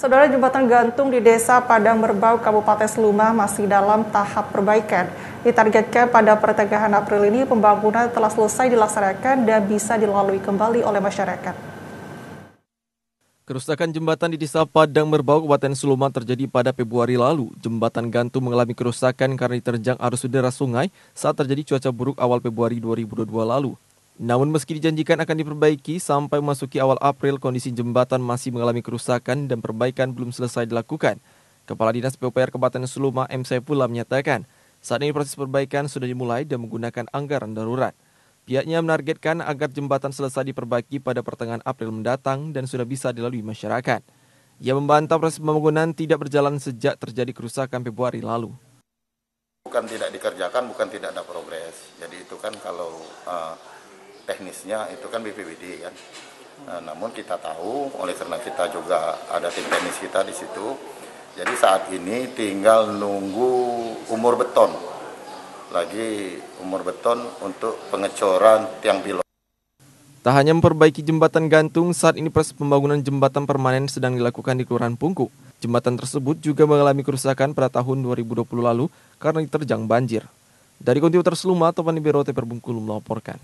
Saudara jembatan gantung di Desa Padang Merbau, Kabupaten Seluma masih dalam tahap perbaikan. Ditargetkan pada pertengahan April ini pembangunan telah selesai dilaksanakan dan bisa dilalui kembali oleh masyarakat. Kerusakan jembatan di Desa Padang Merbau, Kabupaten Seluma terjadi pada Februari lalu. Jembatan gantung mengalami kerusakan karena diterjang arus udara sungai saat terjadi cuaca buruk awal Februari 2022 lalu. Namun meski dijanjikan akan diperbaiki, sampai memasuki awal April kondisi jembatan masih mengalami kerusakan dan perbaikan belum selesai dilakukan. Kepala Dinas PUPR Kabupaten Suluma M. Saifullah menyatakan, saat ini proses perbaikan sudah dimulai dan menggunakan anggaran darurat. Pihaknya menargetkan agar jembatan selesai diperbaiki pada pertengahan April mendatang dan sudah bisa dilalui masyarakat. Ia membantah proses pembangunan tidak berjalan sejak terjadi kerusakan Februari lalu. Bukan tidak dikerjakan, bukan tidak ada progres. Jadi itu kan kalau uh, teknisnya itu kan BPBD ya, kan. Nah, namun kita tahu oleh karena kita juga ada tim teknis kita di situ. Jadi saat ini tinggal nunggu umur beton. Lagi umur beton untuk pengecoran tiang pilot. Tak hanya memperbaiki jembatan gantung, saat ini proses pembangunan jembatan permanen sedang dilakukan di Kelurahan Pungku. Jembatan tersebut juga mengalami kerusakan pada tahun 2020 lalu karena diterjang banjir. Dari Konti Utara Seluma, Topan Biro Bengkulu melaporkan.